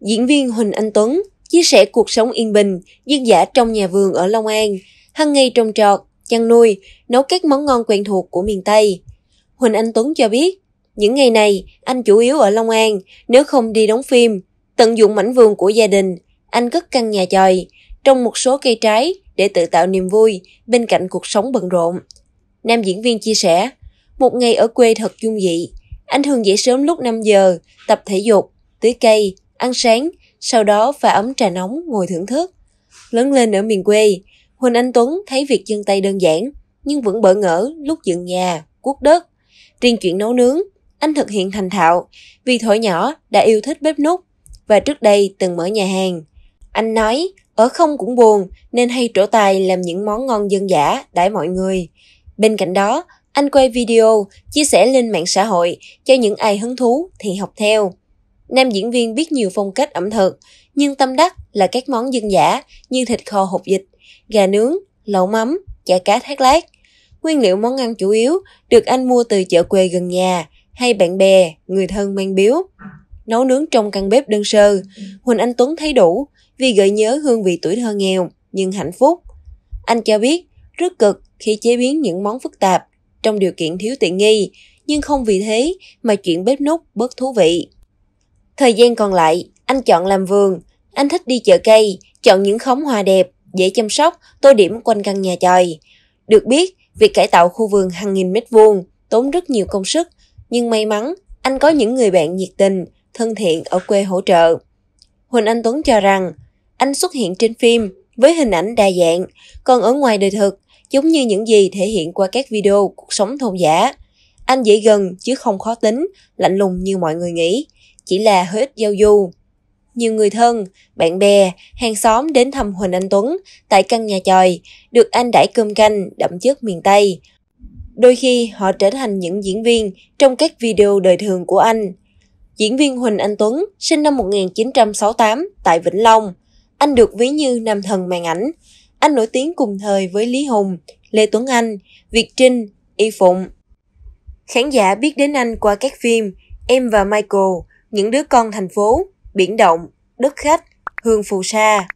Diễn viên Huỳnh Anh Tuấn chia sẻ cuộc sống yên bình, dân dã trong nhà vườn ở Long An, hằng ngày trồng trọt, chăn nuôi, nấu các món ngon quen thuộc của miền Tây. Huỳnh Anh Tuấn cho biết, những ngày này anh chủ yếu ở Long An, nếu không đi đóng phim, tận dụng mảnh vườn của gia đình, anh cất căn nhà chòi, trồng một số cây trái để tự tạo niềm vui bên cạnh cuộc sống bận rộn. Nam diễn viên chia sẻ, một ngày ở quê thật dung dị, anh thường dậy sớm lúc 5 giờ, tập thể dục, tưới cây, ăn sáng, sau đó pha ấm trà nóng ngồi thưởng thức. Lớn lên ở miền quê, Huỳnh Anh Tuấn thấy việc chân tay đơn giản, nhưng vẫn bỡ ngỡ lúc dựng nhà, cuốc đất. Riêng chuyện nấu nướng, anh thực hiện thành thạo vì thổi nhỏ đã yêu thích bếp nút và trước đây từng mở nhà hàng. Anh nói, ở không cũng buồn nên hay trổ tài làm những món ngon dân giả đãi mọi người. Bên cạnh đó, anh quay video, chia sẻ lên mạng xã hội cho những ai hứng thú thì học theo. Nam diễn viên biết nhiều phong cách ẩm thực, nhưng tâm đắc là các món dân dã như thịt kho hột vịt, gà nướng, lẩu mắm, chả cá thác lát. Nguyên liệu món ăn chủ yếu được anh mua từ chợ quê gần nhà hay bạn bè, người thân mang biếu. Nấu nướng trong căn bếp đơn sơ, Huỳnh Anh Tuấn thấy đủ vì gợi nhớ hương vị tuổi thơ nghèo nhưng hạnh phúc. Anh cho biết rất cực khi chế biến những món phức tạp trong điều kiện thiếu tiện nghi, nhưng không vì thế mà chuyện bếp nút bớt thú vị. Thời gian còn lại, anh chọn làm vườn. Anh thích đi chợ cây, chọn những khóm hoa đẹp, dễ chăm sóc, tô điểm quanh căn nhà chòi. Được biết, việc cải tạo khu vườn hàng nghìn mét vuông tốn rất nhiều công sức, nhưng may mắn anh có những người bạn nhiệt tình, thân thiện ở quê hỗ trợ. Huỳnh Anh Tuấn cho rằng, anh xuất hiện trên phim với hình ảnh đa dạng, còn ở ngoài đời thực, giống như những gì thể hiện qua các video cuộc sống thôn giả. Anh dễ gần chứ không khó tính, lạnh lùng như mọi người nghĩ chỉ là hết giao du. Nhiều người thân, bạn bè, hàng xóm đến thăm Huỳnh Anh Tuấn tại căn nhà chòi, được anh đãi cơm canh đậm chất miền Tây. Đôi khi họ trở thành những diễn viên trong các video đời thường của anh. Diễn viên Huỳnh Anh Tuấn sinh năm 1968 tại Vĩnh Long. Anh được ví như nam thần màn ảnh. Anh nổi tiếng cùng thời với Lý Hùng, Lê Tuấn Anh, Việt Trinh, Y Phụng. Khán giả biết đến anh qua các phim Em và Michael, những đứa con thành phố, biển động, đất khách, hương phù sa.